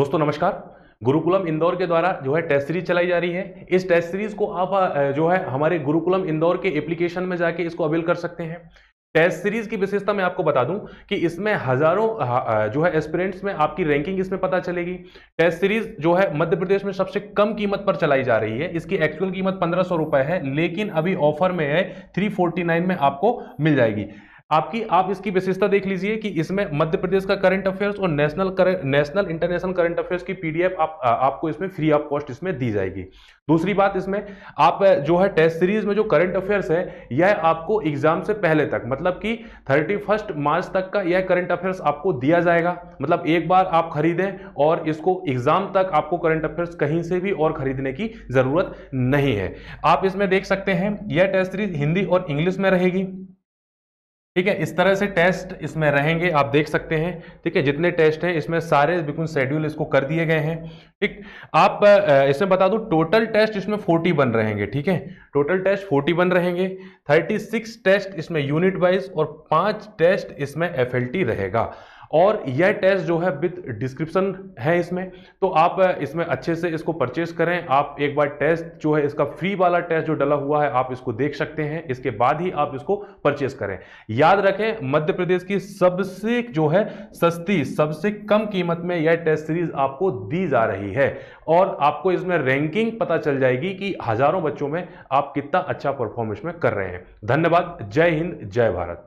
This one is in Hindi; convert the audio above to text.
दोस्तों नमस्कार गुरुकुलम इंदौर के द्वारा जो है टेस्ट सीरीज चलाई जा रही है इस टेस्ट सीरीज को आप जो है हमारे गुरुकुलम इंदौर के एप्लीकेशन में जाके इसको अवेल कर सकते हैं टेस्ट सीरीज की विशेषता मैं आपको बता दूं कि इसमें हजारों जो है एस्पिरेंट्स में आपकी रैंकिंग इसमें पता चलेगी टेस्ट सीरीज जो है मध्य प्रदेश में सबसे कम कीमत पर चलाई जा रही है इसकी एक्चुअल कीमत पंद्रह सौ रुपए है लेकिन अभी ऑफर में है थ्री फोर्टी नाइन में आपको मिल जाएगी आपकी आप इसकी विशेषता देख लीजिए कि इसमें मध्य प्रदेश का करंट अफेयर्स और नेशनल कर नेशनल इंटरनेशनल करंट अफेयर्स की पीडीएफ आप आपको इसमें फ्री ऑफ कॉस्ट इसमें दी जाएगी दूसरी बात इसमें आप जो है टेस्ट सीरीज में जो करंट अफेयर्स है यह आपको एग्जाम से पहले तक मतलब कि थर्टी मार्च तक का यह करंट अफेयर्स आपको दिया जाएगा मतलब एक बार आप खरीदें और इसको एग्जाम तक आपको करंट अफेयर्स कहीं से भी और खरीदने की जरूरत नहीं है आप इसमें देख सकते हैं यह टेस्ट सीरीज हिंदी और इंग्लिश में रहेगी ठीक है इस तरह से टेस्ट इसमें रहेंगे आप देख सकते हैं ठीक है जितने टेस्ट हैं इसमें सारे बिल्कुल शेड्यूल इसको कर दिए गए हैं ठीक आप इसमें बता दूं टोटल टेस्ट इसमें 40 बन रहेंगे ठीक है टोटल टेस्ट 40 बन रहेंगे 36 टेस्ट इसमें यूनिट वाइज और पांच टेस्ट इसमें एफ रहेगा और यह टेस्ट जो है विथ डिस्क्रिप्शन है इसमें तो आप इसमें अच्छे से इसको परचेस करें आप एक बार टेस्ट जो है इसका फ्री वाला टेस्ट जो डला हुआ है आप इसको देख सकते हैं इसके बाद ही आप इसको परचेस करें याद रखें मध्य प्रदेश की सबसे जो है सस्ती सबसे कम कीमत में यह टेस्ट सीरीज आपको दी जा रही है और आपको इसमें रैंकिंग पता चल जाएगी कि हजारों बच्चों में आप कितना अच्छा परफॉर्मेंस में कर रहे हैं धन्यवाद जय हिंद जय भारत